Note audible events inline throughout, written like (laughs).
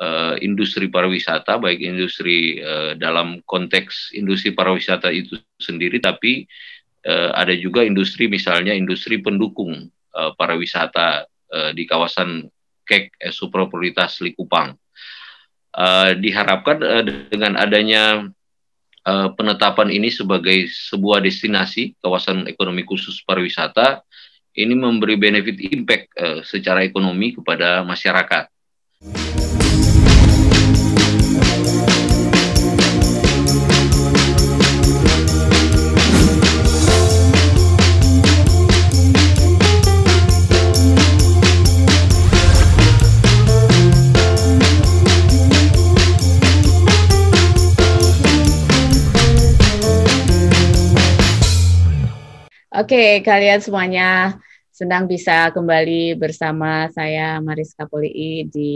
uh, industri pariwisata, baik industri uh, dalam konteks industri pariwisata itu sendiri, tapi uh, ada juga industri misalnya industri pendukung uh, pariwisata uh, di kawasan Kek eh, Likupang. Uh, diharapkan uh, dengan adanya uh, penetapan ini sebagai sebuah destinasi kawasan ekonomi khusus pariwisata ini memberi benefit impact uh, secara ekonomi kepada masyarakat Oke, okay, kalian semuanya senang bisa kembali bersama saya Mariska Poli di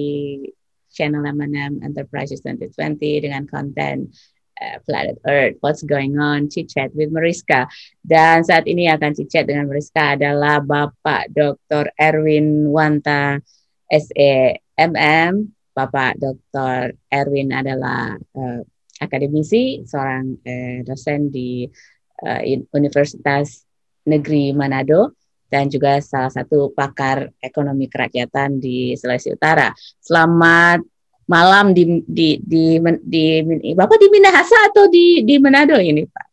channel M&M Enterprises 2020 dengan konten uh, Planet Earth, What's Going On, Chit Chat with Mariska. Dan saat ini yang akan chit chat dengan Mariska adalah Bapak Dr. Erwin Wanta SEMM. Bapak Dr. Erwin adalah uh, akademisi, seorang uh, dosen di Universitas Negeri Manado dan juga salah satu pakar ekonomi kerakyatan di Sulawesi Utara. Selamat malam di di di, di, di Bapak di Minahasa atau di di Manado ini, Pak?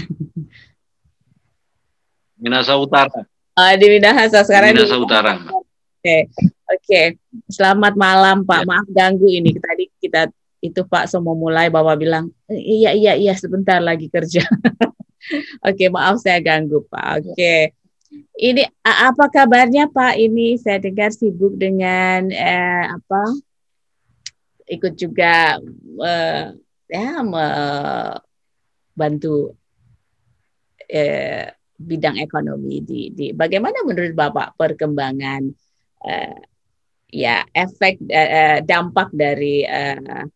(laughs) Minahasa Utara. Oh, di Minahasa sekarang. Minahasa di... Utara. Oke. Oke. Okay. Selamat malam, Pak. Ya. Maaf ganggu ini. Tadi kita itu Pak semua mulai Bapak bilang, eh, "Iya, iya, iya, sebentar lagi kerja." (laughs) Oke, maaf saya ganggu Pak. Iya. Oke. Ini apa kabarnya Pak? Ini saya dengar sibuk dengan eh, apa? Ikut juga eh, ya membantu eh, bidang ekonomi di, di. Bagaimana menurut Bapak perkembangan eh, ya efek eh, eh dampak dari eh,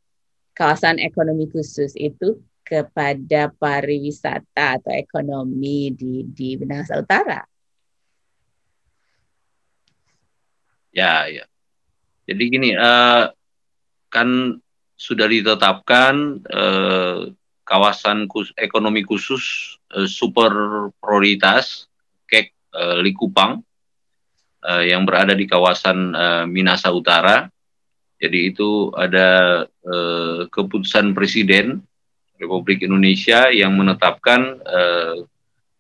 kawasan ekonomi khusus itu kepada pariwisata atau ekonomi di di Minahasa Utara? Ya, ya. Jadi gini, uh, kan sudah ditetapkan uh, kawasan kus ekonomi khusus uh, super prioritas kek uh, Likupang uh, yang berada di kawasan uh, Minasa Utara. Jadi itu ada uh, keputusan presiden Republik Indonesia yang menetapkan eh,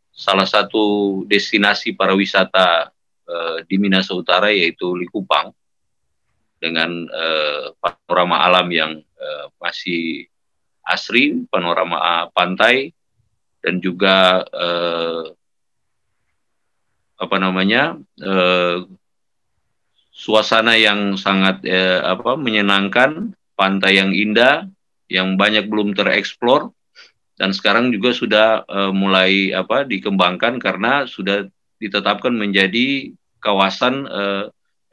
salah satu destinasi para wisata eh, di Minas Utara yaitu Likupang dengan eh, panorama alam yang eh, masih asri, panorama eh, pantai dan juga eh, apa namanya eh, suasana yang sangat eh, apa menyenangkan, pantai yang indah yang banyak belum tereksplor dan sekarang juga sudah uh, mulai apa dikembangkan karena sudah ditetapkan menjadi kawasan uh,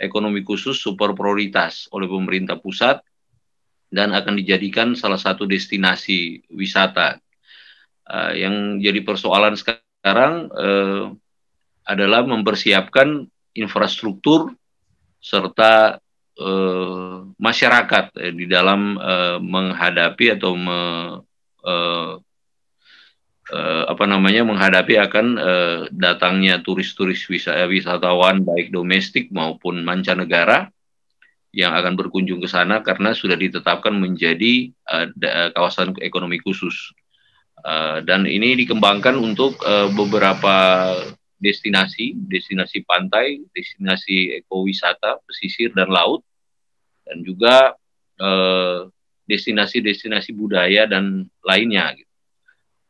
ekonomi khusus super prioritas oleh pemerintah pusat dan akan dijadikan salah satu destinasi wisata. Uh, yang jadi persoalan sekarang uh, adalah mempersiapkan infrastruktur serta uh, masyarakat eh, di dalam uh, menghadapi atau me, uh, uh, apa namanya menghadapi akan uh, datangnya turis-turis wisatawan baik domestik maupun mancanegara yang akan berkunjung ke sana karena sudah ditetapkan menjadi uh, kawasan ekonomi khusus. Uh, dan ini dikembangkan untuk uh, beberapa destinasi, destinasi pantai, destinasi ekowisata, pesisir dan laut, dan juga eh, destinasi-destinasi eh, budaya dan lainnya. Gitu.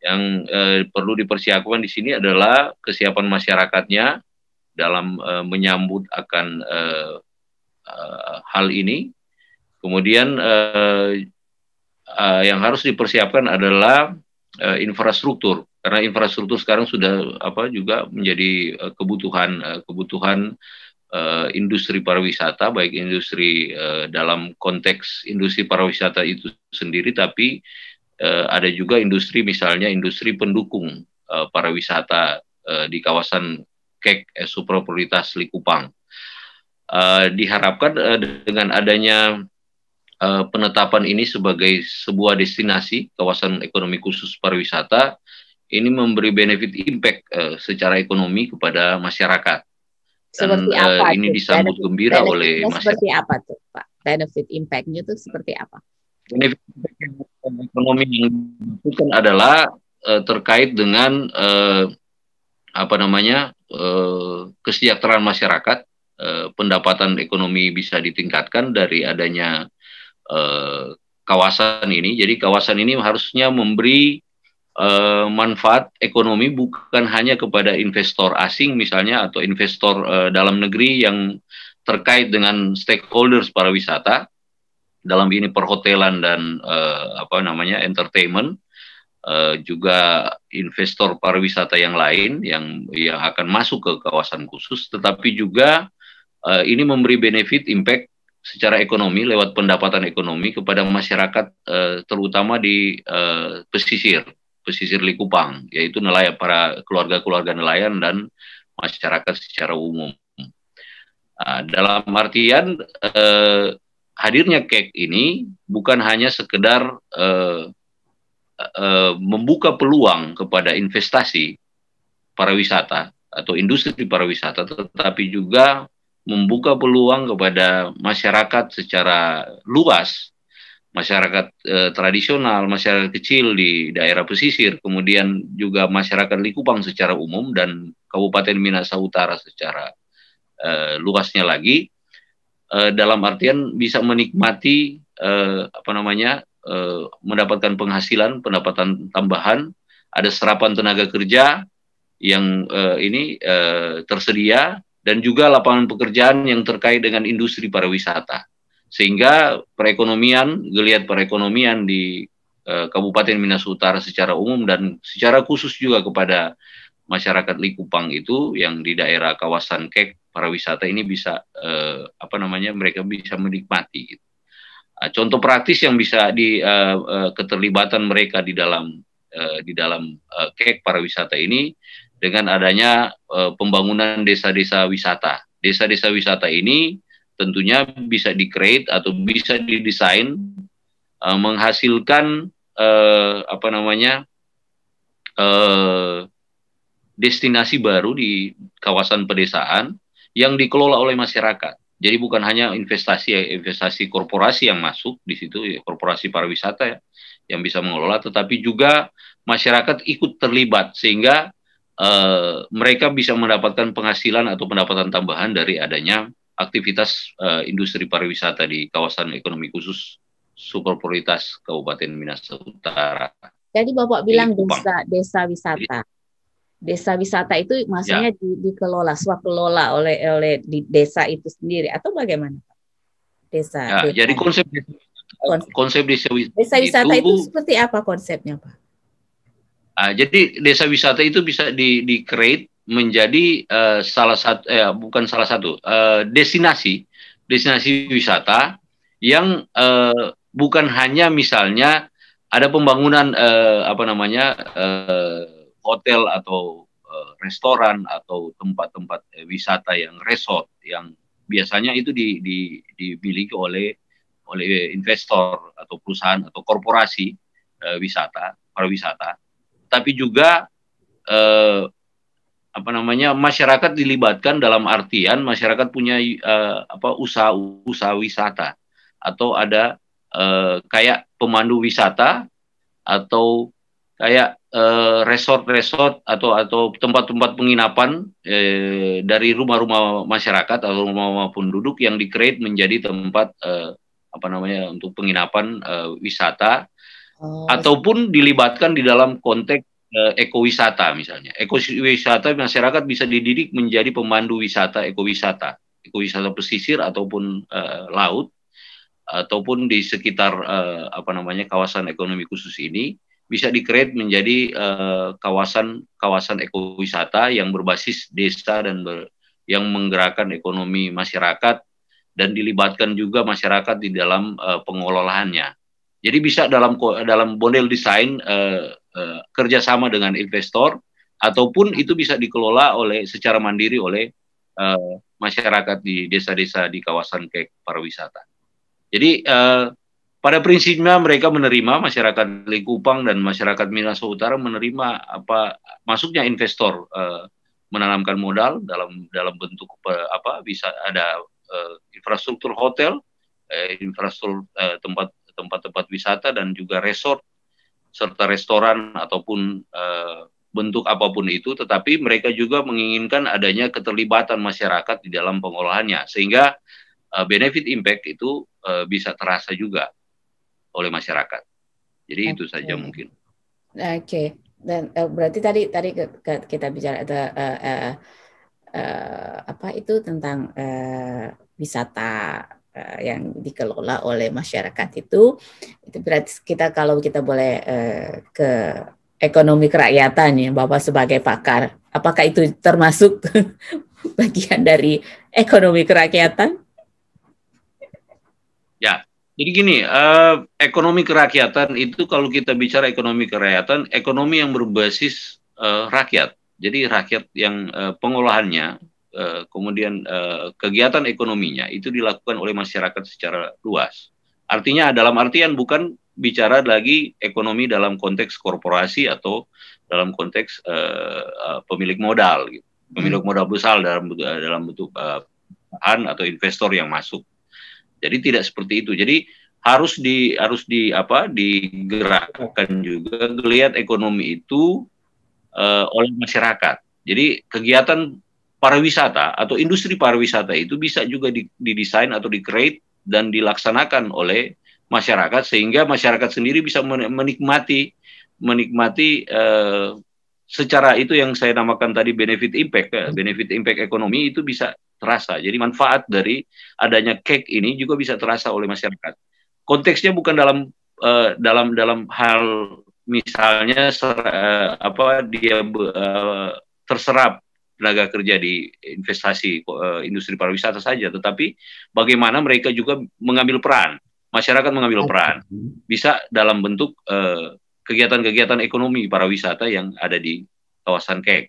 Yang eh, perlu dipersiapkan di sini adalah kesiapan masyarakatnya dalam eh, menyambut akan eh, eh, hal ini. Kemudian yang harus dipersiapkan adalah infrastruktur karena infrastruktur sekarang sudah apa juga menjadi eh, kebutuhan eh, kebutuhan uh, industri pariwisata baik industri uh, dalam konteks industri pariwisata itu sendiri tapi uh, ada juga industri misalnya industri pendukung uh, pariwisata uh, di kawasan kek eh, Likupang. Uh, diharapkan uh, dengan adanya uh, penetapan ini sebagai sebuah destinasi kawasan ekonomi khusus pariwisata ini memberi benefit impact uh, secara ekonomi kepada masyarakat. Dan seperti eh, apa uh, ini disambut benefit, gembira benefit oleh masyarakat. Seperti apa tuh, Pak? Benefit impact-nya itu seperti apa? Benefit impact ekonomi yang dibutuhkan adalah uh, terkait dengan uh, apa namanya uh, kesejahteraan masyarakat, uh, pendapatan ekonomi bisa ditingkatkan dari adanya uh, kawasan ini. Jadi kawasan ini harusnya memberi eh, manfaat ekonomi bukan hanya kepada investor asing misalnya atau investor eh, dalam negeri yang terkait dengan stakeholders pariwisata dalam ini perhotelan dan eh, apa namanya entertainment eh, juga investor pariwisata yang lain yang yang akan masuk ke kawasan khusus tetapi juga eh, ini memberi benefit impact secara ekonomi lewat pendapatan ekonomi kepada masyarakat eh, terutama di eh, pesisir pesisir Likupang, yaitu nelayan para keluarga-keluarga nelayan dan masyarakat secara umum. Nah, dalam artian eh, hadirnya kek ini bukan hanya sekedar eh, eh, membuka peluang kepada investasi pariwisata atau industri di pariwisata, tetapi juga membuka peluang kepada masyarakat secara luas masyarakat eh, tradisional, masyarakat kecil di daerah pesisir, kemudian juga masyarakat Likupang secara umum dan Kabupaten Minasa Utara secara eh, luasnya lagi eh, dalam artian bisa menikmati eh, apa namanya eh, mendapatkan penghasilan, pendapatan tambahan, ada serapan tenaga kerja yang eh, ini eh, tersedia dan juga lapangan pekerjaan yang terkait dengan industri pariwisata sehingga perekonomian, geliat perekonomian di eh, Kabupaten Minas Utara secara umum dan secara khusus juga kepada masyarakat Likupang itu yang di daerah kawasan Kek para wisata ini bisa eh, apa namanya mereka bisa menikmati gitu. Ah, contoh praktis yang bisa di uh, uh, keterlibatan mereka di dalam uh, di dalam uh, kek pariwisata ini dengan adanya uh, pembangunan desa-desa wisata. Desa-desa wisata ini tentunya bisa di create atau bisa didesain uh, menghasilkan uh, apa namanya uh, destinasi baru di kawasan pedesaan yang dikelola oleh masyarakat. Jadi bukan hanya investasi investasi korporasi yang masuk di situ ya, korporasi pariwisata ya yang bisa mengelola, tetapi juga masyarakat ikut terlibat sehingga uh, mereka bisa mendapatkan penghasilan atau pendapatan tambahan dari adanya aktivitas uh, industri pariwisata di kawasan ekonomi khusus super prioritas Kabupaten Minas Utara. Jadi Bapak bilang desa desa wisata. Desa wisata itu maksudnya ya. di, dikelola, swakelola oleh oleh di desa itu sendiri atau bagaimana? Desa. Ya, desa. jadi konsep konsep, konsep desa, wisata desa wisata itu, itu seperti apa konsepnya, Pak? Uh, jadi desa wisata itu bisa di di create menjadi uh, salah satu eh, bukan salah satu uh, destinasi destinasi wisata yang uh, bukan hanya misalnya ada pembangunan uh, apa namanya uh, hotel atau uh, restoran atau tempat-tempat wisata yang resort yang biasanya itu di, di, dimiliki oleh oleh investor atau perusahaan atau korporasi uh, wisata pariwisata tapi juga uh, apa namanya masyarakat dilibatkan dalam artian masyarakat punya uh, apa usaha-usaha wisata atau ada uh, kayak pemandu wisata atau kayak uh, resort-resort atau atau tempat-tempat penginapan uh, dari rumah-rumah masyarakat atau rumah-rumah penduduk yang dikreat menjadi tempat uh, apa namanya untuk penginapan uh, wisata oh. ataupun dilibatkan di dalam konteks Eh, ekowisata misalnya. Ekowisata masyarakat bisa dididik menjadi pemandu wisata ekowisata, ekowisata pesisir ataupun uh, laut ataupun di sekitar uh, apa namanya kawasan ekonomi khusus ini bisa dikreat menjadi kawasan kawasan kawasan ekowisata yang berbasis desa dan ber, yang menggerakkan ekonomi masyarakat dan dilibatkan juga masyarakat di dalam uh, pengelolaannya jadi bisa dalam dalam model desain uh, uh, kerjasama dengan investor ataupun itu bisa dikelola oleh secara mandiri oleh uh, masyarakat di desa-desa di kawasan kek pariwisata. Jadi uh, pada prinsipnya mereka menerima masyarakat Likupang dan masyarakat Minasa Utara menerima apa masuknya investor uh, menanamkan modal dalam dalam bentuk uh, apa bisa ada uh, infrastruktur hotel, uh, infrastruktur uh, tempat tempat-tempat wisata dan juga resort serta restoran ataupun uh, bentuk apapun itu, tetapi mereka juga menginginkan adanya keterlibatan masyarakat di dalam pengolahannya, sehingga uh, benefit impact itu uh, bisa terasa juga oleh masyarakat. Jadi okay. itu saja mungkin. Oke, okay. dan uh, berarti tadi tadi ke, ke, kita bicara ada uh, uh, uh, apa itu tentang uh, wisata Eh, yang dikelola oleh masyarakat itu itu berarti kita kalau kita boleh eh, ke ekonomi kerakyatan ya Bapak sebagai pakar apakah itu termasuk (laughs) bagian dari ekonomi kerakyatan? Ya, jadi gini, eh, ekonomi kerakyatan itu kalau kita bicara ekonomi kerakyatan, ekonomi yang berbasis rakyat. Jadi rakyat yang pengolahannya Eh, kemudian eh, kegiatan ekonominya itu dilakukan oleh masyarakat secara luas. Artinya dalam artian bukan bicara lagi ekonomi dalam konteks korporasi atau dalam konteks uh, pemilik modal, gitu. pemilik hmm. modal besar dalam dalam bentuk uh, atau investor yang masuk. Jadi tidak seperti itu. Jadi harus di harus di apa digerakkan juga geliat ekonomi itu uh, oleh masyarakat. Jadi kegiatan pariwisata atau industri pariwisata itu bisa juga didesain atau di dan dilaksanakan oleh masyarakat sehingga masyarakat sendiri bisa menikmati menikmati uh, secara itu yang saya namakan tadi benefit impact uh, benefit impact ekonomi itu bisa terasa. Jadi manfaat dari adanya cake ini juga bisa terasa oleh masyarakat. Konteksnya bukan dalam uh, dalam dalam hal misalnya ser, uh, apa dia uh, terserap tenaga kerja di investasi eh, industri pariwisata saja, tetapi bagaimana mereka juga mengambil peran, masyarakat mengambil peran, bisa dalam bentuk kegiatan eh, kegiatan-kegiatan ekonomi pariwisata yang ada di kawasan KEK.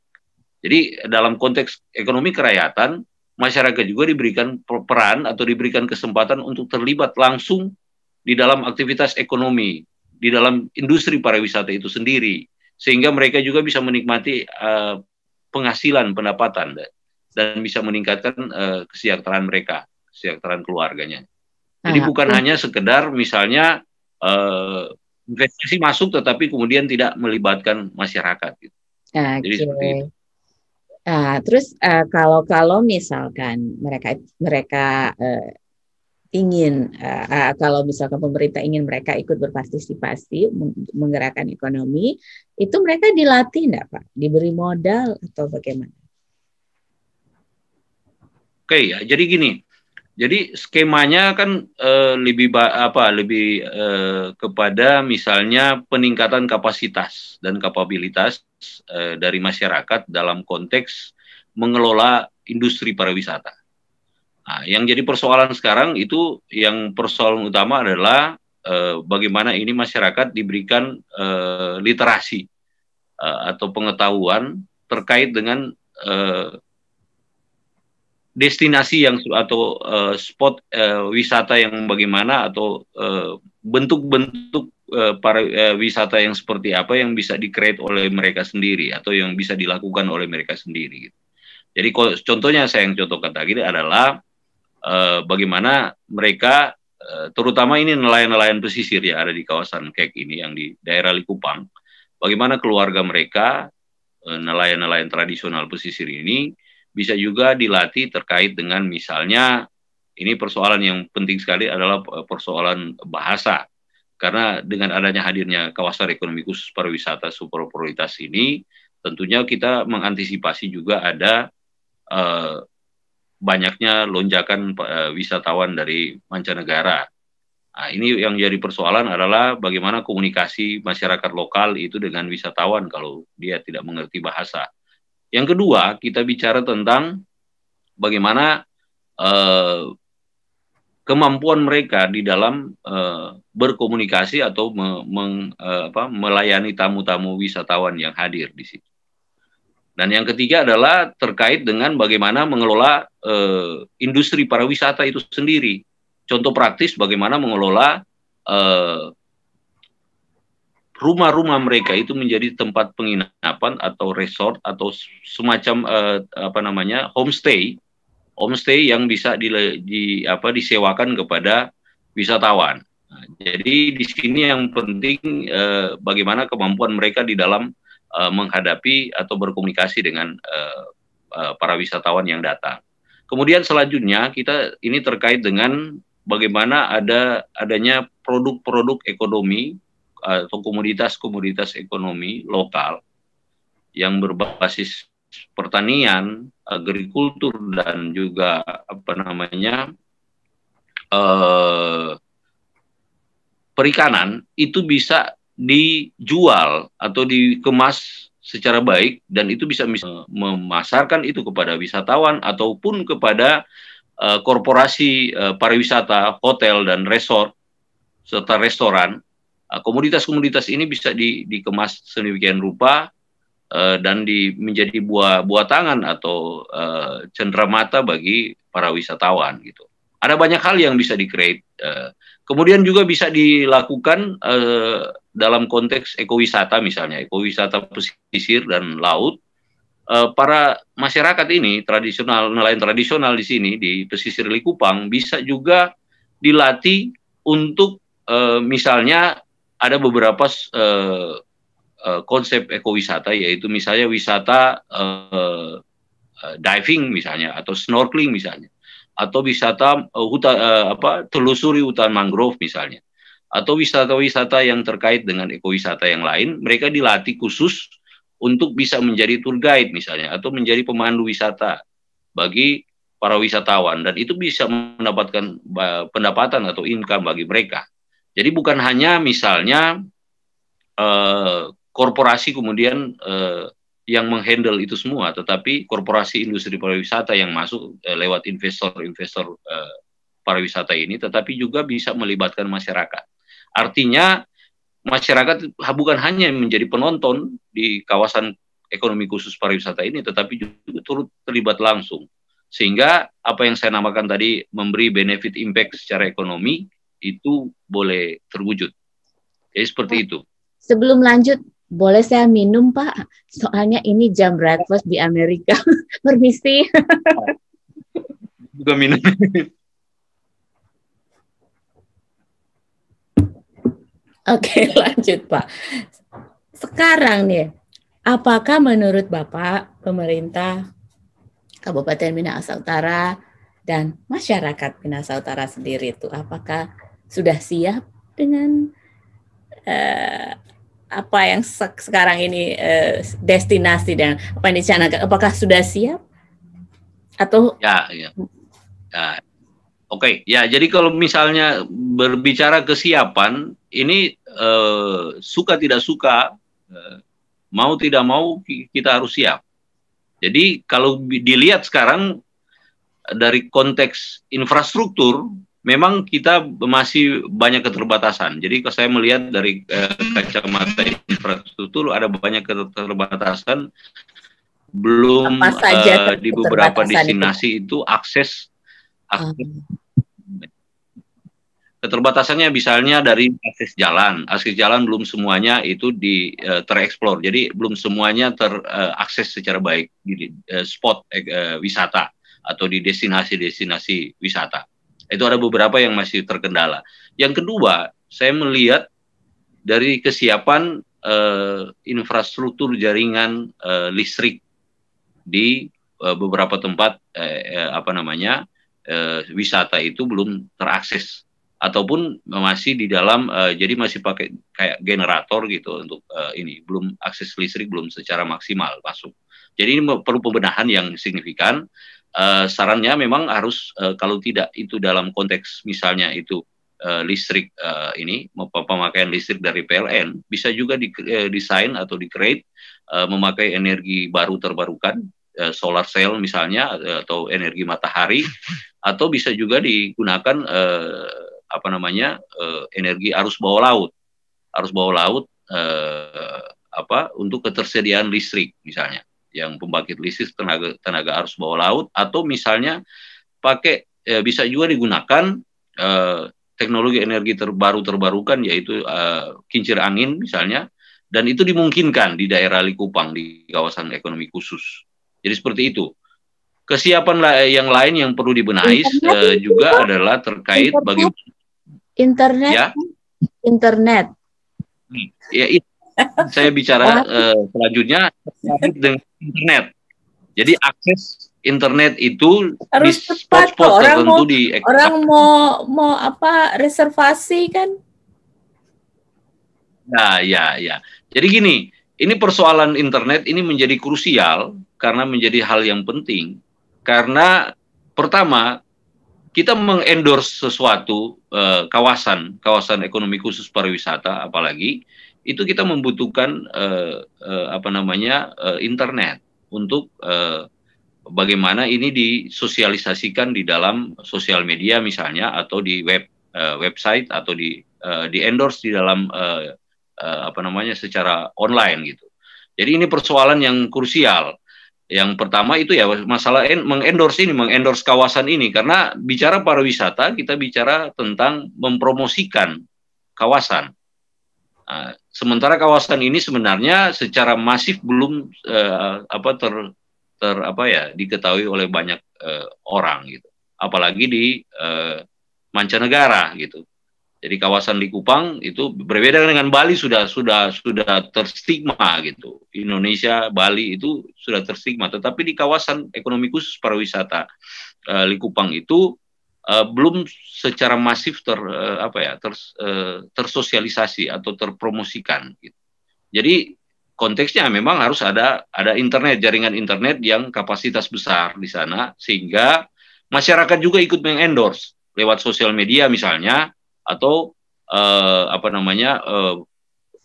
Jadi dalam konteks ekonomi kerakyatan, masyarakat juga diberikan peran atau diberikan kesempatan untuk terlibat langsung di dalam aktivitas ekonomi, di dalam industri pariwisata itu sendiri sehingga mereka juga bisa menikmati uh, penghasilan pendapatan dan bisa meningkatkan uh, kesejahteraan mereka, kesejahteraan keluarganya. Jadi nah, bukan nah. hanya sekedar misalnya uh, investasi masuk tetapi kemudian tidak melibatkan masyarakat. Gitu. Okay. Jadi seperti itu. Uh, terus uh, eh, kalau kalau misalkan mereka mereka uh, ingin uh, kalau misalkan pemerintah ingin mereka ikut berpartisipasi menggerakkan ekonomi itu mereka dilatih enggak Pak diberi modal atau bagaimana Oke okay, ya jadi gini jadi skemanya kan uh, lebih apa lebih uh, kepada misalnya peningkatan kapasitas dan kapabilitas uh, dari masyarakat dalam konteks mengelola industri pariwisata Nah, yang jadi persoalan sekarang itu yang persoalan utama adalah eh, bagaimana ini masyarakat diberikan eh, literasi eh, atau pengetahuan terkait dengan eh, destinasi yang atau eh, spot eh, wisata yang bagaimana atau eh, bentuk-bentuk eh, para eh, wisata yang seperti apa yang bisa dikreat oleh mereka sendiri atau yang bisa dilakukan oleh mereka sendiri. Gitu. Jadi contohnya saya yang contohkan tadi adalah uh, bagaimana mereka uh, terutama ini nelayan-nelayan pesisir yang ada di kawasan Kek ini yang di daerah Likupang, bagaimana keluarga mereka eh, nelayan-nelayan tradisional pesisir ini bisa juga dilatih terkait dengan misalnya ini persoalan yang penting sekali adalah persoalan bahasa karena dengan adanya hadirnya kawasan ekonomi khusus pariwisata super prioritas ini tentunya kita mengantisipasi juga ada eh, banyaknya lonjakan uh, wisatawan dari mancanegara. Nah, ini yang jadi persoalan adalah bagaimana komunikasi masyarakat lokal itu dengan wisatawan kalau dia tidak mengerti bahasa. Yang kedua, kita bicara tentang bagaimana eh, kemampuan mereka di dalam eh, berkomunikasi atau me, meng, eh, apa, melayani tamu-tamu wisatawan yang hadir di situ. Dan yang ketiga adalah terkait dengan bagaimana mengelola uh, industri pariwisata itu sendiri. Contoh praktis bagaimana mengelola eh, rumah-rumah mereka itu menjadi tempat penginapan atau resort atau semacam uh, apa namanya homestay homestay yang bisa di, di apa disewakan kepada wisatawan nah, jadi di sini yang penting uh, bagaimana kemampuan mereka di dalam Eh, menghadapi atau berkomunikasi dengan uh, uh, para wisatawan yang datang. Kemudian selanjutnya kita ini terkait dengan bagaimana ada adanya produk-produk ekonomi atau komoditas-komoditas ekonomi lokal yang berbasis pertanian, agrikultur dan juga apa namanya eh, perikanan itu bisa dijual atau dikemas secara baik dan itu bisa memasarkan itu kepada wisatawan ataupun kepada uh, korporasi uh, pariwisata, hotel dan resort serta restoran. Eh, komoditas-komoditas ini bisa di, dikemas sedemikian rupa uh, dan di, menjadi buah buah tangan atau uh, cenderamata bagi para wisatawan gitu. Ada banyak hal yang bisa di-create. Uh, kemudian juga bisa dilakukan uh, dalam konteks ekowisata misalnya, ekowisata pesisir dan laut, eh, para masyarakat ini tradisional nelayan tradisional di sini di pesisir Likupang bisa juga dilatih untuk eh, misalnya ada beberapa eh, konsep ekowisata yaitu misalnya wisata diving misalnya atau snorkeling misalnya atau wisata hutan apa telusuri hutan mangrove misalnya atau wisata-wisata yang terkait dengan ekowisata yang lain, mereka dilatih khusus untuk bisa menjadi tour guide misalnya atau menjadi pemandu wisata bagi para wisatawan dan itu bisa mendapatkan pendapatan atau income bagi mereka. Jadi bukan hanya misalnya eh, korporasi kemudian eh, yang menghandle itu semua, tetapi korporasi industri pariwisata yang masuk eh, lewat investor-investor eh, pariwisata ini, tetapi juga bisa melibatkan masyarakat Artinya masyarakat bukan hanya menjadi penonton di kawasan ekonomi khusus pariwisata ini, tetapi juga turut terlibat langsung. Sehingga apa yang saya namakan tadi memberi benefit impact secara ekonomi itu boleh terwujud. Jadi seperti itu. Sebelum lanjut, boleh saya minum Pak? Soalnya ini jam breakfast di Amerika. (laughs) Permisi. juga minum. (laughs) Oke, (laughs) lanjut Pak. Sekarang nih, apakah menurut Bapak pemerintah Kabupaten Minahasa Utara dan masyarakat Minahasa Utara sendiri itu apakah sudah siap dengan eh, apa yang se sekarang ini eh, destinasi dan apa yang dicanakan apakah sudah siap atau ya, ya. ya Oke, okay. ya jadi kalau misalnya berbicara kesiapan, ini eh, suka tidak suka, eh, mau tidak mau kita harus siap. Jadi kalau dilihat sekarang eh, dari konteks infrastruktur, memang kita masih banyak keterbatasan. Jadi kalau saya melihat dari eh, kacamata infrastruktur ada banyak keterbatasan. Belum saja eh, di beberapa destinasi itu, itu akses akses hmm keterbatasannya misalnya dari akses jalan akses jalan belum semuanya itu di uh, tereksplor jadi belum semuanya terakses eh, uh, secara baik di uh, spot uh, wisata atau di destinasi-destinasi wisata itu ada beberapa yang masih terkendala yang kedua saya melihat dari kesiapan uh, infrastruktur jaringan uh, listrik di uh, beberapa tempat uh, apa namanya uh, wisata itu belum terakses ataupun masih di dalam uh, jadi masih pakai kayak generator gitu untuk uh, ini belum akses listrik belum secara maksimal masuk. Jadi ini perlu pembenahan yang signifikan. Uh, sarannya memang harus uh, kalau tidak itu dalam konteks misalnya itu uh, listrik uh, ini pemakaian listrik dari PLN bisa juga di, desain atau di create uh, memakai energi baru terbarukan solar cell misalnya atau energi matahari atau bisa juga digunakan apa namanya uh, energi arus bawah laut, arus bawah laut uh, apa untuk ketersediaan listrik misalnya, yang pembangkit listrik tenaga tenaga arus bawah laut atau misalnya pakai ya bisa juga digunakan uh, teknologi energi terbaru terbarukan yaitu uh, kincir angin misalnya dan itu dimungkinkan di daerah Likupang di kawasan ekonomi khusus. Jadi seperti itu. Kesiapan yang lain yang perlu dibenahi uh, juga adalah terkait bagaimana Internet. Ya. Internet. Hmm, ya itu. Iya. Saya bicara uh, selanjutnya dengan internet. Jadi akses internet itu harus di cepat spot -spot orang mau, di orang mau mau apa reservasi kan ya ya ya jadi gini ini persoalan internet ini menjadi krusial karena menjadi hal yang penting karena pertama kita mengendorse sesuatu uh, kawasan kawasan ekonomi khusus pariwisata apalagi itu kita membutuhkan uh, uh, apa namanya uh, internet untuk uh, bagaimana ini disosialisasikan di dalam sosial media misalnya atau di web uh, website atau di uh, di endorse di dalam uh, uh, apa namanya secara online gitu. Jadi ini persoalan yang krusial yang pertama itu ya masalah en mengendorse ini, mengendorse kawasan ini karena bicara pariwisata kita bicara tentang mempromosikan kawasan. Nah, sementara kawasan ini sebenarnya secara masif belum eh, apa ter ter apa ya diketahui oleh banyak eh, orang gitu, apalagi di eh, mancanegara gitu. Jadi kawasan Likupang itu berbeda dengan Bali sudah sudah sudah terstigma gitu. Indonesia Bali itu sudah terstigma, tetapi di kawasan ekonomi khusus pariwisata uh, eh, Likupang itu uh, belum secara masif ter uh, apa ya ter, uh, tersosialisasi atau terpromosikan. Gitu. Jadi konteksnya memang harus ada ada internet jaringan internet yang kapasitas besar di sana sehingga masyarakat juga ikut mengendorse lewat sosial media misalnya atau uh, apa namanya uh,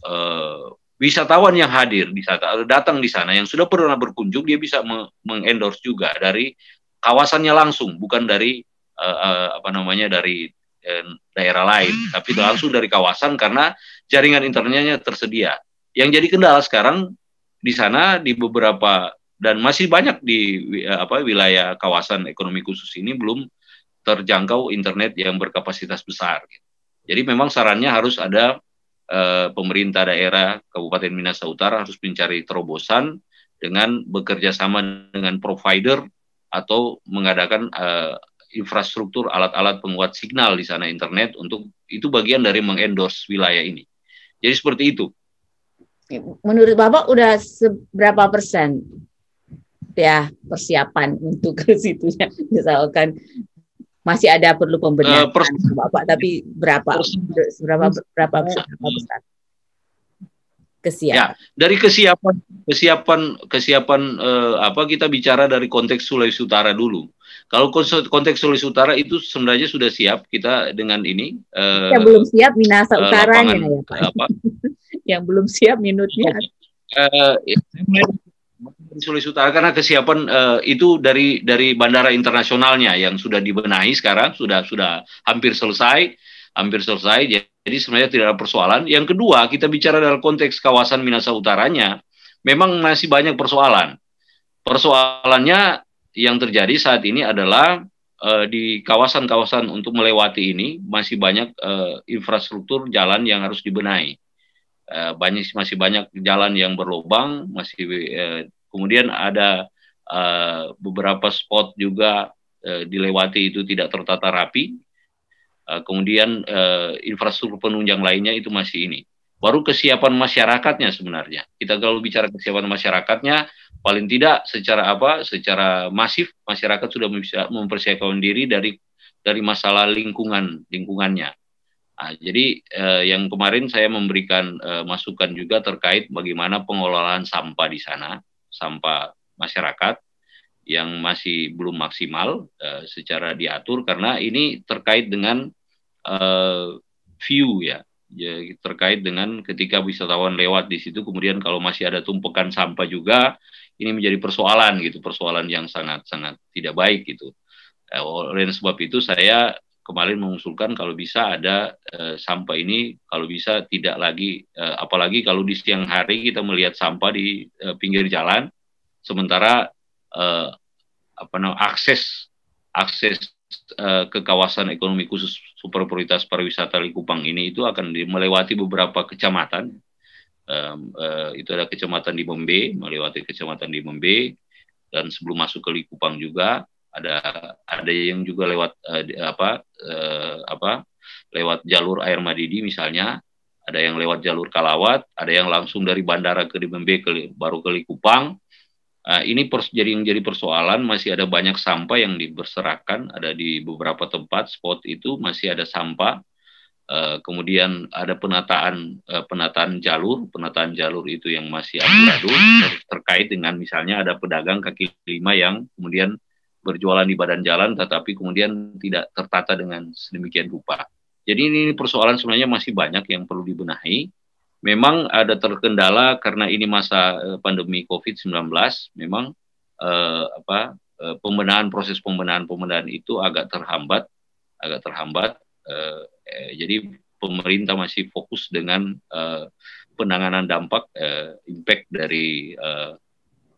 uh, wisatawan yang hadir di sana datang di sana yang sudah pernah berkunjung dia bisa me mengendorse juga dari kawasannya langsung bukan dari uh, uh, apa namanya dari daerah lain hmm. tapi langsung dari kawasan karena jaringan internetnya tersedia yang jadi kendala sekarang di sana di beberapa dan masih banyak di apa wilayah kawasan ekonomi khusus ini belum terjangkau internet yang berkapasitas besar gitu. Jadi memang sarannya harus ada eh, pemerintah daerah Kabupaten Minasa Utara harus mencari terobosan dengan bekerja sama dengan provider atau mengadakan eh, infrastruktur alat-alat penguat sinyal di sana internet untuk itu bagian dari mengendorse wilayah ini. Jadi seperti itu. Menurut Bapak udah seberapa persen ya persiapan untuk ke situnya misalkan masih ada perlu eh, pembenahan uh, pers- Bapak, tapi berapa berapa berapa besar? Kesiapan. Ya, dari kesiapan kesiapan kesiapan eh, apa kita bicara dari konteks Sulawesi Utara dulu. Kalau konteks Sulawesi Utara itu sebenarnya sudah siap kita dengan ini. Uh, yang belum siap Minasa uh, eh, Utaranya ya Pak. Apa? (laughs) Yang belum siap minutnya. Sulawesi Utara karena kesiapan uh, itu dari dari bandara internasionalnya yang sudah dibenahi sekarang sudah sudah hampir selesai hampir selesai jadi sebenarnya tidak ada persoalan yang kedua kita bicara dalam konteks kawasan Minasa Utaranya memang masih banyak persoalan persoalannya yang terjadi saat ini adalah uh, di kawasan-kawasan untuk melewati ini masih banyak uh, infrastruktur jalan yang harus dibenahi banyak masih banyak jalan yang berlubang, masih eh, Kemudian ada uh, beberapa spot juga uh, dilewati itu tidak tertata rapi. Uh, kemudian uh, infrastruktur penunjang lainnya itu masih ini. Baru kesiapan masyarakatnya sebenarnya. Kita kalau bicara kesiapan masyarakatnya, paling tidak secara apa? Secara masif masyarakat sudah bisa mempersiapkan diri dari dari masalah lingkungan lingkungannya. Nah, jadi eh, yang kemarin saya memberikan eh, masukan juga terkait bagaimana pengelolaan sampah di sana sampah masyarakat yang masih belum maksimal uh, secara diatur karena ini terkait dengan uh, view ya. ya terkait dengan ketika wisatawan lewat di situ kemudian kalau masih ada tumpukan sampah juga ini menjadi persoalan gitu persoalan yang sangat sangat tidak baik gitu eh, oleh sebab itu saya kemarin mengusulkan kalau bisa ada e, sampah ini kalau bisa tidak lagi e, apalagi kalau di siang hari kita melihat sampah di e, pinggir jalan sementara e, apa namanya akses akses e, ke kawasan ekonomi khusus super prioritas pariwisata Likupang ini itu akan melewati beberapa kecamatan e, e, itu ada kecamatan di Membe melewati kecamatan di Membe dan sebelum masuk ke Likupang juga ada ada yang juga lewat uh, apa uh, apa lewat jalur air Madidi misalnya ada yang lewat jalur Kalawat ada yang langsung dari bandara ke dimembe ke baru ke Likupang uh, ini pers jadi yang jadi persoalan masih ada banyak sampah yang diberserakan ada di beberapa tempat spot itu masih ada sampah Uh, kemudian ada penataan uh, penataan jalur, penataan jalur itu yang masih amburadul terkait dengan misalnya ada pedagang kaki lima yang kemudian berjualan di badan jalan tetapi kemudian tidak tertata dengan sedemikian rupa. Jadi ini persoalan sebenarnya masih banyak yang perlu dibenahi. Memang ada terkendala karena ini masa eh, pandemi Covid-19, memang eh, apa eh, pembenahan proses pembenahan-pembenahan itu agak terhambat, agak terhambat. Eh, eh, jadi pemerintah masih fokus dengan eh, penanganan dampak eh, impact dari eh,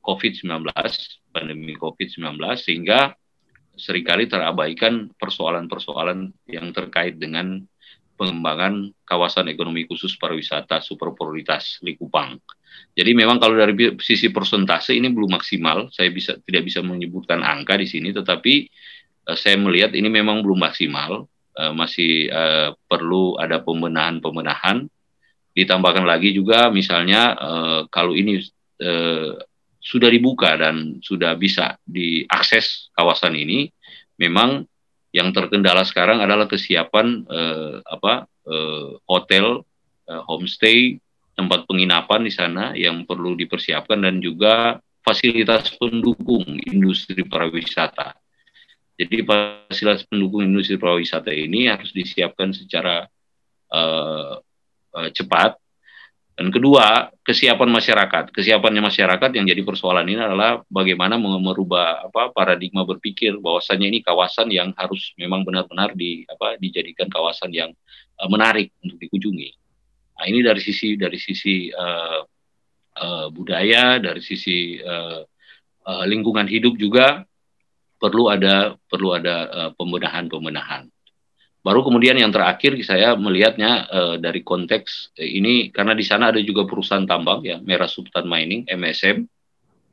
COVID-19, pandemi COVID-19, sehingga seringkali terabaikan persoalan-persoalan yang terkait dengan pengembangan kawasan ekonomi khusus pariwisata super prioritas Likupang. Jadi memang kalau dari sisi persentase ini belum maksimal, saya bisa tidak bisa menyebutkan angka di sini, tetapi uh, saya melihat ini memang belum maksimal, uh, masih uh, perlu ada pembenahan-pembenahan. Ditambahkan lagi juga misalnya kalau ini sudah dibuka dan sudah bisa diakses kawasan ini, memang yang terkendala sekarang adalah kesiapan eh, apa eh, hotel, eh, homestay, tempat penginapan di sana yang perlu dipersiapkan dan juga fasilitas pendukung industri pariwisata. Jadi fasilitas pendukung industri pariwisata ini harus disiapkan secara eh, eh cepat dan kedua, kesiapan masyarakat. Kesiapannya masyarakat yang jadi persoalan ini adalah bagaimana merubah apa paradigma berpikir bahwasanya ini kawasan yang harus memang benar-benar di dijadikan kawasan yang uh, menarik untuk dikunjungi. Nah, ini dari sisi dari sisi uh, uh, budaya, dari sisi uh, uh, lingkungan hidup juga perlu ada perlu ada Uh, pembenahan -pembenahan. Baru kemudian yang terakhir saya melihatnya uh, dari konteks eh, ini karena di sana ada juga perusahaan tambang ya Merah Sultan Mining MSM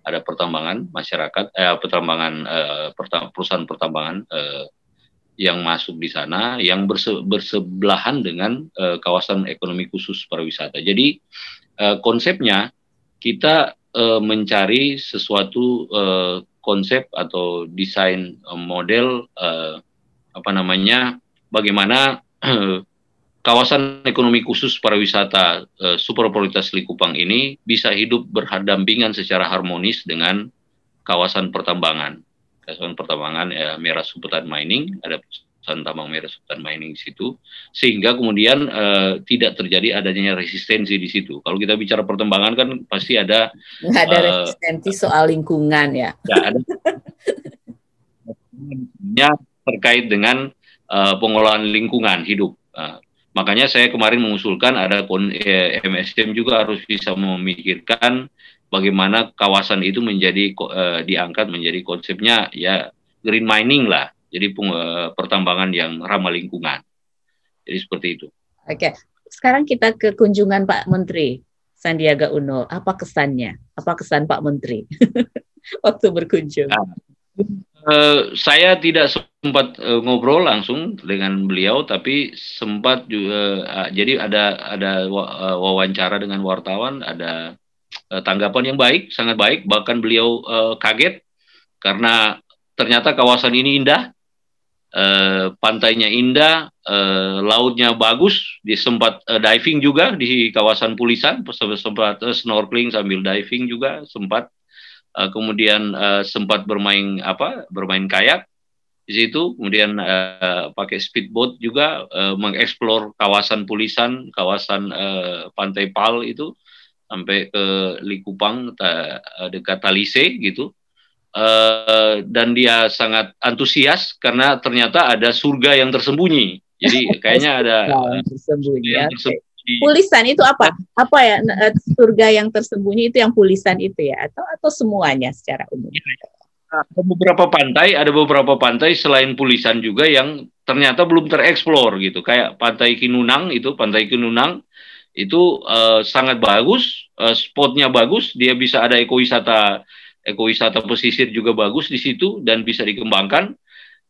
ada pertambangan masyarakat eh, pertambangan uh, eh, pertam perusahaan pertambangan uh, yang masuk di sana yang berse bersebelahan dengan uh, kawasan ekonomi khusus pariwisata. Jadi uh, konsepnya kita uh, mencari sesuatu uh, konsep atau desain uh, model uh, apa namanya bagaimana (clears throat) kawasan ekonomi khusus pariwisata eh, super prioritas Likupang ini bisa hidup berdampingan secara harmonis dengan kawasan pertambangan. Kawasan pertambangan ya, Merah Supetan Mining, ada perusahaan tambang Merah Supetan Mining di situ, sehingga kemudian eh, tidak terjadi adanya resistensi di situ. Kalau kita bicara pertambangan kan pasti ada... Nggak ada uh, resistensi soal lingkungan ya. Ya, ada. (laughs) terkait dengan uh, pengelolaan lingkungan hidup. Uh, makanya saya kemarin mengusulkan ada kon eh, MSM juga harus bisa memikirkan bagaimana kawasan itu menjadi uh, diangkat menjadi konsepnya ya green mining lah. Jadi peng, uh, pertambangan yang ramah lingkungan. Jadi seperti itu. Oke, okay. sekarang kita ke kunjungan Pak Menteri Sandiaga Uno. Apa kesannya? Apa kesan Pak Menteri (laughs) waktu berkunjung? Nah Eh, saya tidak sempat uh, ngobrol langsung dengan beliau, tapi sempat juga eh, uh, jadi ada ada wawancara dengan wartawan, ada uh, tanggapan yang baik, sangat baik. Bahkan beliau uh, kaget karena ternyata kawasan ini indah, uh, pantainya indah, uh, lautnya bagus. Di sempat uh, diving juga di kawasan Pulisan, sempat uh, snorkeling sambil diving juga sempat uh, kemudian uh, sempat bermain apa bermain kayak di situ kemudian uh, pakai speedboat juga uh, mengeksplor kawasan Pulisan kawasan uh, Pantai Pal itu sampai ke Likupang ta, dekat Talise gitu uh, dan dia sangat antusias karena ternyata ada surga yang tersembunyi jadi (laughs) kayaknya ada nah, yang tersembunyi, ya. Pulisan itu apa? Iya. Apa ya eh, surga yang tersembunyi itu yang pulisan itu ya atau atau semuanya secara umum? Iya. Ada beberapa pantai, ada beberapa pantai selain pulisan juga yang ternyata belum tereksplor gitu. Kayak Pantai Kinunang itu, Pantai Kinunang itu uh, sangat bagus, uh, spotnya bagus, dia bisa ada ekowisata ekowisata pesisir juga bagus di situ dan bisa dikembangkan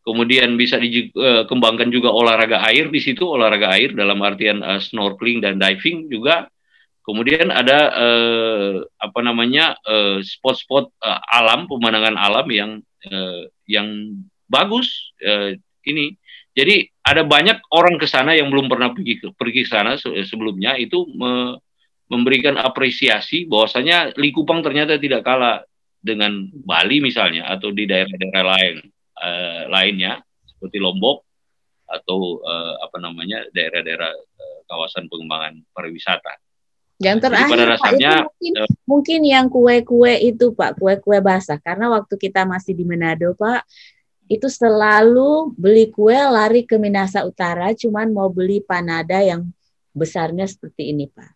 Kemudian bisa dikembangkan eh, juga olahraga air di situ, olahraga air dalam artian uh, snorkeling dan diving juga. Kemudian ada uh, apa namanya spot-spot uh, uh, alam, pemandangan alam yang uh, yang bagus uh, ini. Jadi ada banyak orang ke sana yang belum pernah pergi ke pergi sana sebelumnya itu me, memberikan apresiasi bahwasanya Likupang ternyata tidak kalah dengan Bali misalnya atau di daerah-daerah lain eh, lainnya seperti Lombok atau eh, apa namanya daerah-daerah eh, kawasan pengembangan pariwisata. Yang terakhir Jadi rasanya mungkin, uh, mungkin yang kue-kue itu Pak, kue-kue basah karena waktu kita masih di Manado Pak itu selalu beli kue lari ke Minasa Utara cuman mau beli panada yang besarnya seperti ini Pak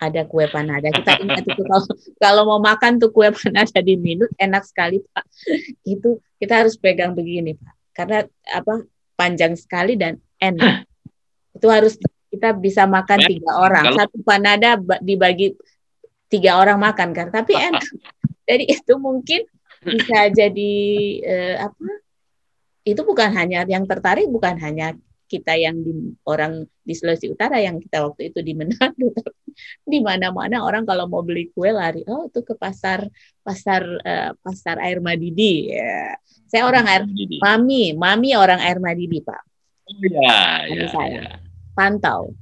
ada kue panada. Kita ingat itu kalau kalau mau makan tuh kue panada di minut enak sekali Pak. Itu kita harus pegang begini Pak, karena apa panjang sekali dan enak. Itu harus kita bisa makan Men, tiga orang. Kalau... Satu panada dibagi tiga orang makan kan, tapi enak. Jadi itu mungkin bisa jadi eh, apa? Itu bukan hanya yang tertarik bukan hanya kita yang di, orang di Sulawesi Utara yang kita waktu itu di Manado (laughs) di mana-mana orang kalau mau beli kue lari oh itu ke pasar pasar uh, pasar air Madidi ya. saya orang air Madidi. mami mami orang air Madidi pak oh, iya ya, saya ya. pantau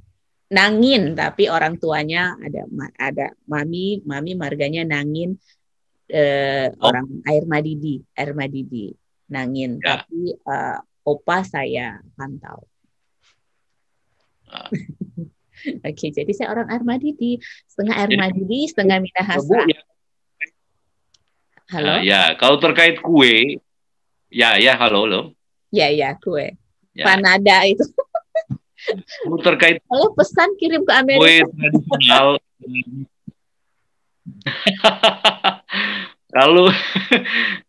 Nangin tapi orang tuanya ada ada mami mami marganya Nangin eh, oh. orang air Madidi air Madidi Nangin ya. tapi uh, opa saya pantau Ah. (laughs) Oke, jadi saya orang Armadidi, setengah Armadidi, setengah Minahasa. Ya. Halo. Uh, ya, kalau terkait kue, ya ya halo halo. Ya ya kue. Ya. Panada itu. (laughs) Kalau terkait Kalau pesan kirim ke Amerika. Kue tradisional. (laughs) Kalau (laughs)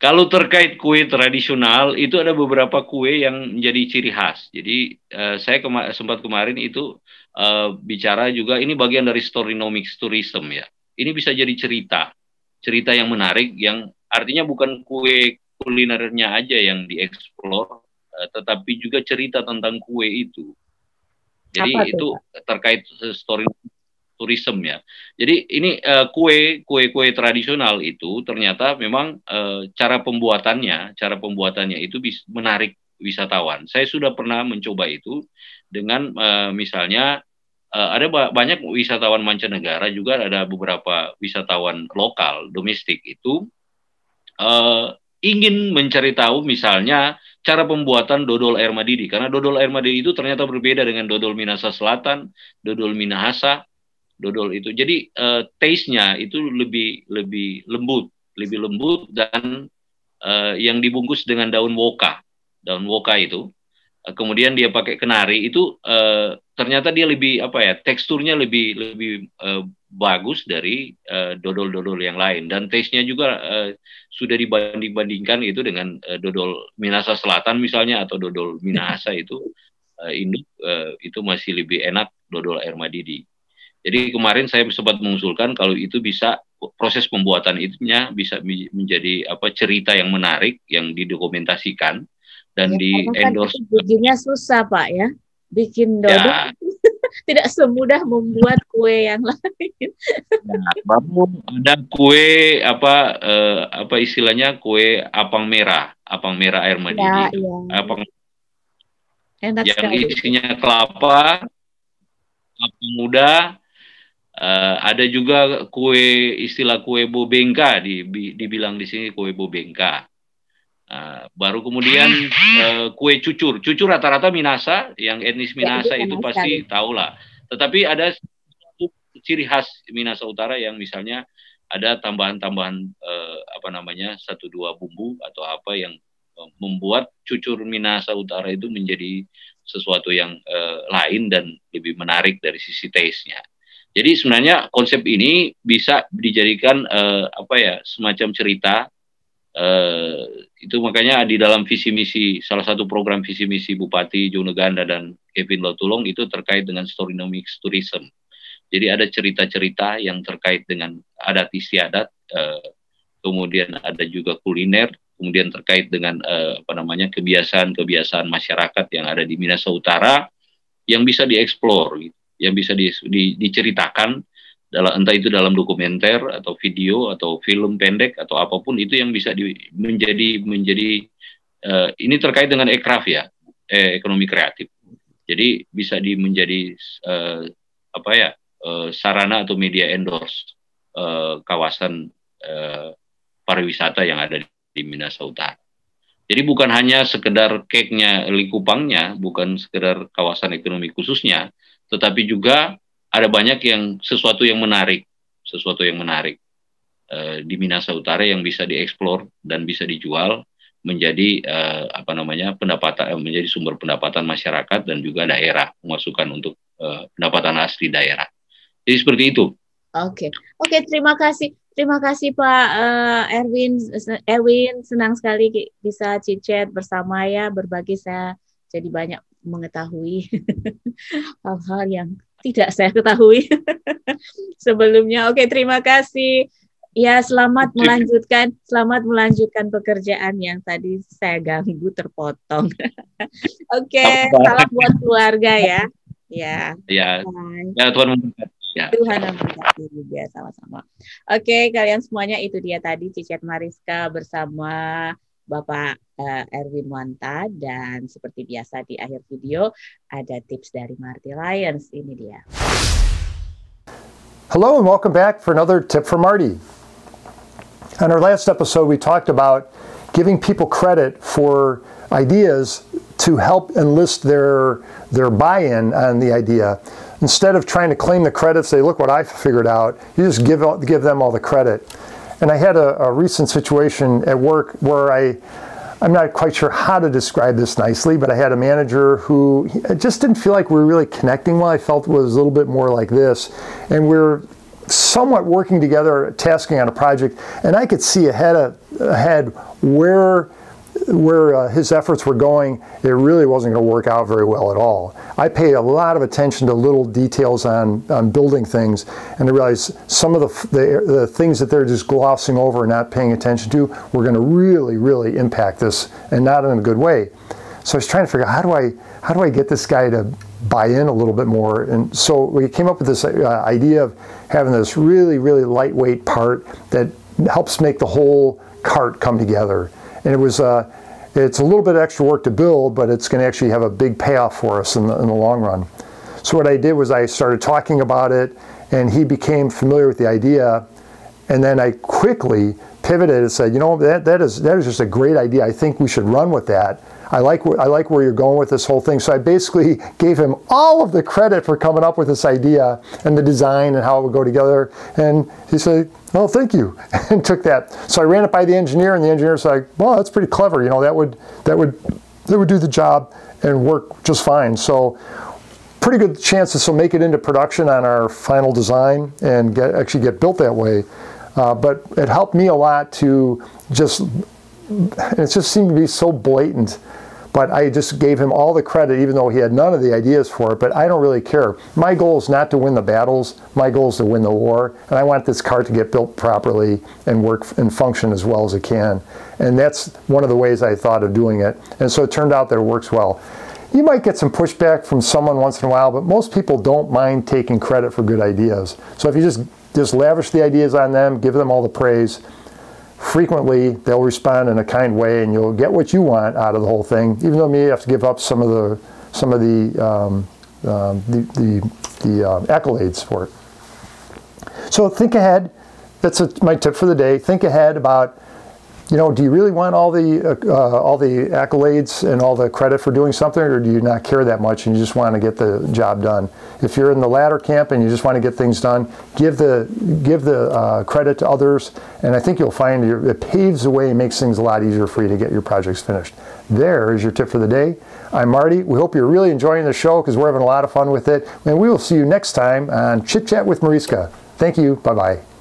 kalau terkait kue tradisional itu ada beberapa kue yang menjadi ciri khas. Jadi uh, saya kema sempat kemarin itu uh, bicara juga ini bagian dari storynomics tourism ya. Ini bisa jadi cerita, cerita yang menarik yang artinya bukan kue kulinernya aja yang dieksplor, uh, eh, tetapi juga cerita tentang kue itu. Jadi itu, itu terkait story tourism ya. Jadi ini eh, kue kue-kue tradisional itu ternyata memang uh, cara pembuatannya, cara pembuatannya itu bisa menarik wisatawan. Saya sudah pernah mencoba itu dengan uh, misalnya uh, ada ba banyak wisatawan mancanegara juga ada beberapa wisatawan lokal domestik itu uh, ingin mencari tahu misalnya cara pembuatan dodol air madidi karena dodol air madidi itu ternyata berbeda dengan dodol Minahasa Selatan, dodol Minahasa dodol itu. Jadi uh, taste-nya itu lebih lebih lembut, lebih lembut dan uh, yang dibungkus dengan daun woka. Daun woka itu uh, kemudian dia pakai kenari itu uh, ternyata dia lebih apa ya, teksturnya lebih lebih uh, bagus dari dodol-dodol uh, yang lain dan taste-nya juga uh, sudah dibanding-bandingkan itu dengan uh, dodol Minasa Selatan misalnya atau dodol Minahasa itu uh, (laughs) induk uh, itu masih lebih enak dodol air madidi. Jadi kemarin saya sempat mengusulkan kalau itu bisa proses pembuatan itunya bisa menjadi apa cerita yang menarik yang didokumentasikan dan ya, di kan endorse. bikinnya susah pak ya, bikin ya. dodol ya. (laughs) tidak semudah membuat kue yang lain. Nah, ada kue apa eh, apa istilahnya kue apang merah, apang merah air ya, mendidih, ya, ya. apang Enak yang sekali. isinya kelapa, apang muda, Uh, ada juga kue istilah kue bobengka di, dibilang di sini kue bobengka. Uh, baru kemudian uh, kue cucur. Cucur rata-rata Minasa yang etnis iya, Minasa ya, itu, pasti tahu lah. Tetapi ada ciri khas Minasa Utara yang misalnya ada tambahan-tambahan uh, apa namanya satu dua bumbu atau apa yang membuat cucur Minasa Utara itu menjadi sesuatu yang uh, lain dan lebih menarik dari sisi taste-nya. Jadi sebenarnya konsep ini bisa dijadikan uh, apa ya semacam cerita. uh, itu makanya di dalam visi misi salah satu program visi misi Bupati Juneganda dan Kevin Lotulong itu terkait dengan Storynomics Tourism. Jadi ada cerita-cerita yang terkait dengan adat istiadat, uh, kemudian ada juga kuliner, kemudian terkait dengan uh, apa namanya kebiasaan-kebiasaan masyarakat yang ada di Minasa Utara yang bisa dieksplor gitu yang bisa di, di, diceritakan dalam entah itu dalam dokumenter atau video atau film pendek atau apapun itu yang bisa di, menjadi menjadi uh, ini terkait dengan ekraf ya eh, ekonomi kreatif jadi bisa di menjadi uh, apa ya uh, sarana atau media endorse uh, kawasan uh, pariwisata yang ada di, Minas Minasa Utara jadi bukan hanya sekedar keknya Likupangnya, bukan sekedar kawasan ekonomi khususnya, tetapi juga ada banyak yang sesuatu yang menarik, sesuatu yang menarik e, di Minasa Utara yang bisa dieksplor dan bisa dijual menjadi e, apa namanya pendapatan eh, menjadi sumber pendapatan masyarakat dan juga daerah masukan untuk e, pendapatan asli daerah. Jadi seperti itu. Oke, okay. oke okay, terima kasih. Terima kasih Pak uh, Erwin. Erwin senang sekali bisa cicet bersama ya, berbagi saya jadi banyak mengetahui (laughs) hal-hal yang tidak saya ketahui (laughs) sebelumnya. Oke, terima kasih. Ya, selamat melanjutkan, selamat melanjutkan pekerjaan yang tadi saya ganggu terpotong. (laughs) Oke, salam buat keluarga ya. Ya. Ya. Bye. Ya, Tuhan memberkati. Yeah. Tuhan memberkati juga ya, sama-sama. Oke, kalian semuanya itu dia tadi Cicet Mariska bersama Bapak uh, Erwin Wanta dan seperti biasa di akhir video ada tips dari Marty Lyons. Ini dia. Hello and welcome back for another tip from Marty. On our last episode, we talked about giving people credit for ideas to help enlist their their buy-in on the idea. instead of trying to claim the credit, say, look what I figured out, you just give, give them all the credit. And I had a, a recent situation at work where I, I'm not quite sure how to describe this nicely, but I had a manager who just didn't feel like we were really connecting well. I felt was a little bit more like this. And we we're somewhat working together, tasking on a project, and I could see ahead, of, ahead where where uh, his efforts were going, it really wasn't going to work out very well at all. I paid a lot of attention to little details on, on building things, and I realized some of the, the, the things that they're just glossing over and not paying attention to were going to really, really impact this, and not in a good way. So I was trying to figure out how do I how do I get this guy to buy in a little bit more. And so we came up with this uh, idea of having this really, really lightweight part that helps make the whole cart come together. And it was, uh, it's a little bit extra work to build, but it's going to actually have a big payoff for us in the, in the long run. So what I did was I started talking about it, and he became familiar with the idea. And then I quickly pivoted and said, you know, that, that, is, that is just a great idea. I think we should run with that. I like, I like where you're going with this whole thing. So I basically (laughs) gave him all of the credit for coming up with this idea and the design and how it would go together. And he said, oh, thank you, (laughs) and took that. So I ran it by the engineer, and the engineer was like, well, that's pretty clever. You know, that would, that would, that would do the job and work just fine. So pretty good chances. So make it into production on our final design and get, actually get built that way. Uh, but it helped me a lot to just, it just seemed to be so blatant. But I just gave him all the credit, even though he had none of the ideas for it. But I don't really care. My goal is not to win the battles. My goal is to win the war. And I want this car to get built properly and work and function as well as it can. And that's one of the ways I thought of doing it. And so it turned out that it works well. You might get some pushback from someone once in a while, but most people don't mind taking credit for good ideas. So if you just just lavish the ideas on them, give them all the praise. Frequently, they'll respond in a kind way, and you'll get what you want out of the whole thing, even though you have to give up some of the some of the um, um, the, the, the uh, accolades for it. So think ahead. That's a, my tip for the day. Think ahead about you know, do you really want all the uh, uh, all the accolades and all the credit for doing something, or do you not care that much and you just want to get the job done? If you're in the latter camp and you just want to get things done, give the give the uh, credit to others, and I think you'll find it paves the way and makes things a lot easier for you to get your projects finished. There is your tip for the day. I'm Marty. We hope you're really enjoying the show because we're having a lot of fun with it, and we will see you next time on Chit Chat with Mariska. Thank you. Bye bye.